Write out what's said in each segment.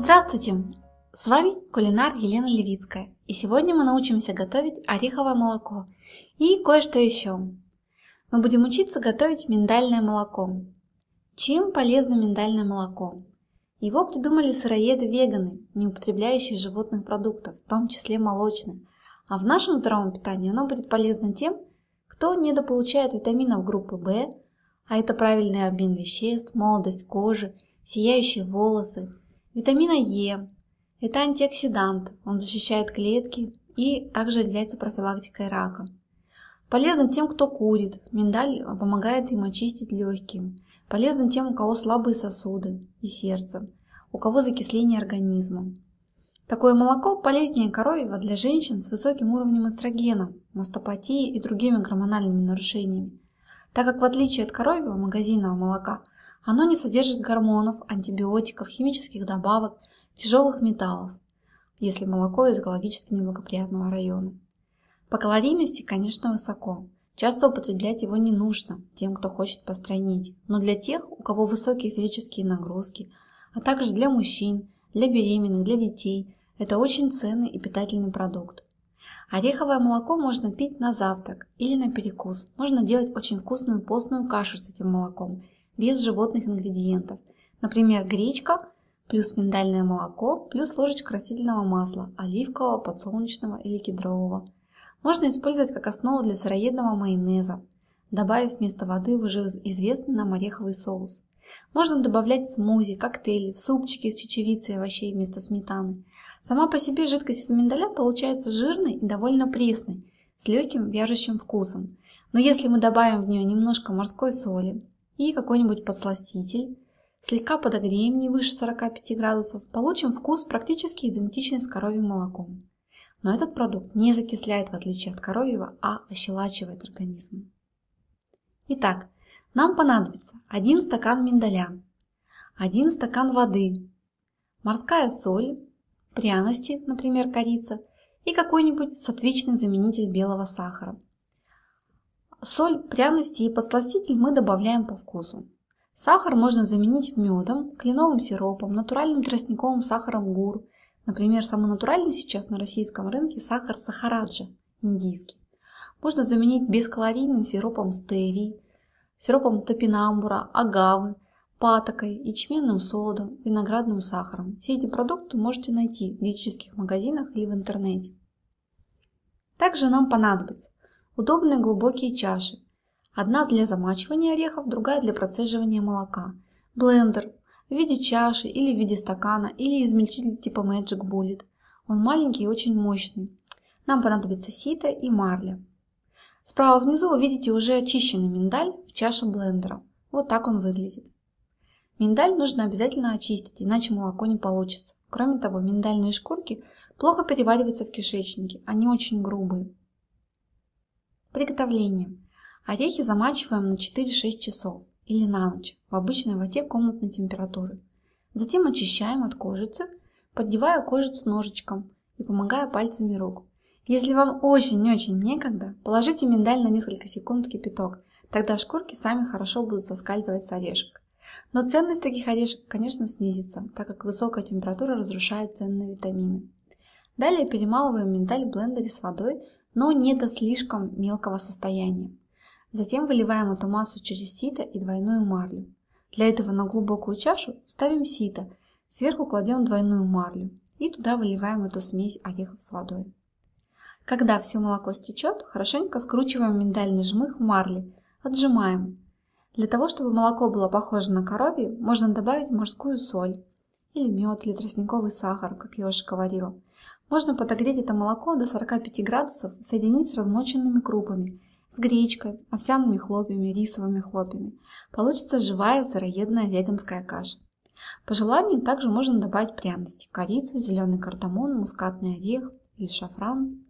Здравствуйте! С вами кулинар Елена Левицкая, и сегодня мы научимся готовить ореховое молоко и кое-что еще. Мы будем учиться готовить миндальное молоко. Чем полезно миндальное молоко? Его придумали сыроеды-веганы, не употребляющие животных продуктов, в том числе молочных. А в нашем здоровом питании оно будет полезно тем, кто недополучает витаминов группы В, а это правильный обмен веществ, молодость кожи, сияющие волосы – Витамина Е. Это антиоксидант, он защищает клетки и также является профилактикой рака. Полезно тем, кто курит. Миндаль помогает им очистить легкие. Полезно тем, у кого слабые сосуды и сердце, у кого закисление организма. Такое молоко полезнее коровьего для женщин с высоким уровнем эстрогена, мастопатии и другими гормональными нарушениями, так как в отличие от коровьего магазинного молока – оно не содержит гормонов, антибиотиков, химических добавок, тяжелых металлов, если молоко из экологически неблагоприятного района. По калорийности, конечно, высоко. Часто употреблять его не нужно тем, кто хочет постройнить, но для тех, у кого высокие физические нагрузки, а также для мужчин, для беременных, для детей, это очень ценный и питательный продукт. Ореховое молоко можно пить на завтрак или на перекус. Можно делать очень вкусную постную кашу с этим молоком – без животных ингредиентов. Например, гречка плюс миндальное молоко плюс ложечка растительного масла, оливкового, подсолнечного или кедрового. Можно использовать как основу для сыроедного майонеза, добавив вместо воды уже известный нам ореховый соус. Можно добавлять в смузи, коктейли, в супчики из чечевицы и овощей вместо сметаны. Сама по себе жидкость из миндаля получается жирной и довольно пресной, с легким вяжущим вкусом. Но если мы добавим в нее немножко морской соли, и какой-нибудь подсластитель. Слегка подогреем не выше 45 градусов, получим вкус практически идентичный с коровьим молоком. Но этот продукт не закисляет в отличие от коровьего, а ощелачивает организм. Итак, нам понадобится 1 стакан миндаля, 1 стакан воды, морская соль, пряности, например, корица, и какой-нибудь сотвечный заменитель белого сахара – Соль, пряности и подсластитель мы добавляем по вкусу. Сахар можно заменить медом, кленовым сиропом, натуральным тростниковым сахаром гур. Например, самый натуральный сейчас на российском рынке сахар сахараджа, индийский. Можно заменить бескалорийным сиропом стеви, сиропом топинамбура, агавы, патокой, ячменным солодом, виноградным сахаром. Все эти продукты можете найти в диетических магазинах или в интернете. Также нам понадобится Удобные глубокие чаши. Одна для замачивания орехов, другая для процеживания молока. Блендер в виде чаши или в виде стакана или измельчитель типа Magic Bullet. Он маленький и очень мощный. Нам понадобится сито и марля. Справа внизу вы видите уже очищенный миндаль в чаше блендера. Вот так он выглядит. Миндаль нужно обязательно очистить, иначе молоко не получится. Кроме того, миндальные шкурки плохо перевариваются в кишечнике, они очень грубые. Приготовление. Орехи замачиваем на 4-6 часов или на ночь в обычной воде комнатной температуры. Затем очищаем от кожицы, поддевая кожицу ножичком и помогая пальцами рук. Если вам очень-очень некогда, положите миндаль на несколько секунд в кипяток, тогда шкурки сами хорошо будут соскальзывать с орешек. Но ценность таких орешек, конечно, снизится, так как высокая температура разрушает ценные витамины. Далее перемалываем миндаль в блендере с водой но не до слишком мелкого состояния. Затем выливаем эту массу через сито и двойную марлю. Для этого на глубокую чашу ставим сито, сверху кладем двойную марлю и туда выливаем эту смесь орехов с водой. Когда все молоко стечет, хорошенько скручиваем миндальный жмых в марли, отжимаем. Для того, чтобы молоко было похоже на коровье, можно добавить морскую соль или мед или тростниковый сахар, как я уже говорила. Можно подогреть это молоко до 45 градусов соединить с размоченными крупами, с гречкой, овсяными хлопьями, рисовыми хлопьями. Получится живая сыроедная веганская каша. По желанию также можно добавить пряности – корицу, зеленый кардамон, мускатный орех или шафран.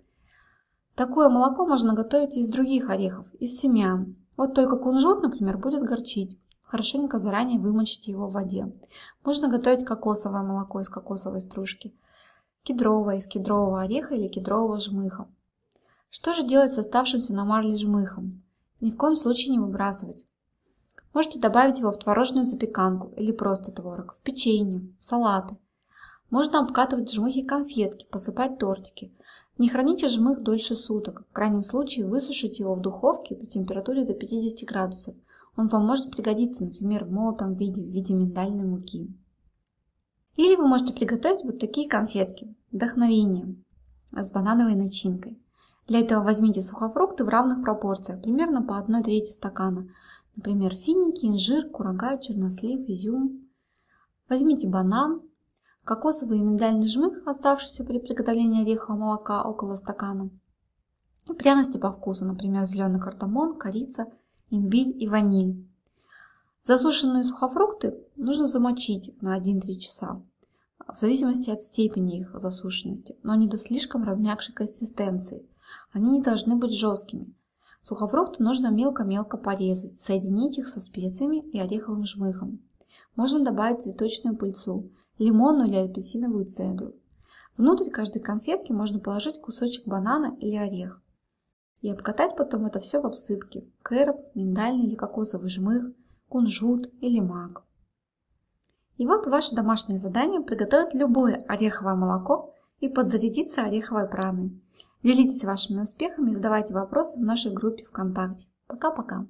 Такое молоко можно готовить из других орехов, из семян. Вот только кунжут, например, будет горчить. Хорошенько заранее вымочите его в воде. Можно готовить кокосовое молоко из кокосовой стружки – кедровая из кедрового ореха или кедрового жмыха. Что же делать с оставшимся на марле жмыхом? Ни в коем случае не выбрасывать. Можете добавить его в творожную запеканку или просто творог, в печенье, в салаты. Можно обкатывать жмыхи конфетки, посыпать тортики. Не храните жмых дольше суток. В крайнем случае высушите его в духовке при температуре до 50 градусов. Он вам может пригодиться, например, в молотом виде, в виде миндальной муки. Или вы можете приготовить вот такие конфетки «Вдохновение» а с банановой начинкой. Для этого возьмите сухофрукты в равных пропорциях, примерно по 1 треть стакана. Например, финики, инжир, курага, чернослив, изюм. Возьмите банан, кокосовый и миндальный жмых, оставшийся при приготовлении орехового молока около стакана. пряности по вкусу, например, зеленый кардамон, корица, имбирь и ваниль. Засушенные сухофрукты нужно замочить на 1-3 часа, в зависимости от степени их засушенности, но не до слишком размягшей консистенции. Они не должны быть жесткими. Сухофрукты нужно мелко-мелко порезать, соединить их со специями и ореховым жмыхом. Можно добавить цветочную пыльцу, лимонную или апельсиновую цедру. Внутрь каждой конфетки можно положить кусочек банана или орех. И обкатать потом это все в обсыпке – кэроп, миндальный или кокосовый жмых – кунжут или мак. И вот ваше домашнее задание приготовить любое ореховое молоко и подзарядиться ореховой праной. Делитесь вашими успехами и задавайте вопросы в нашей группе ВКонтакте. Пока-пока!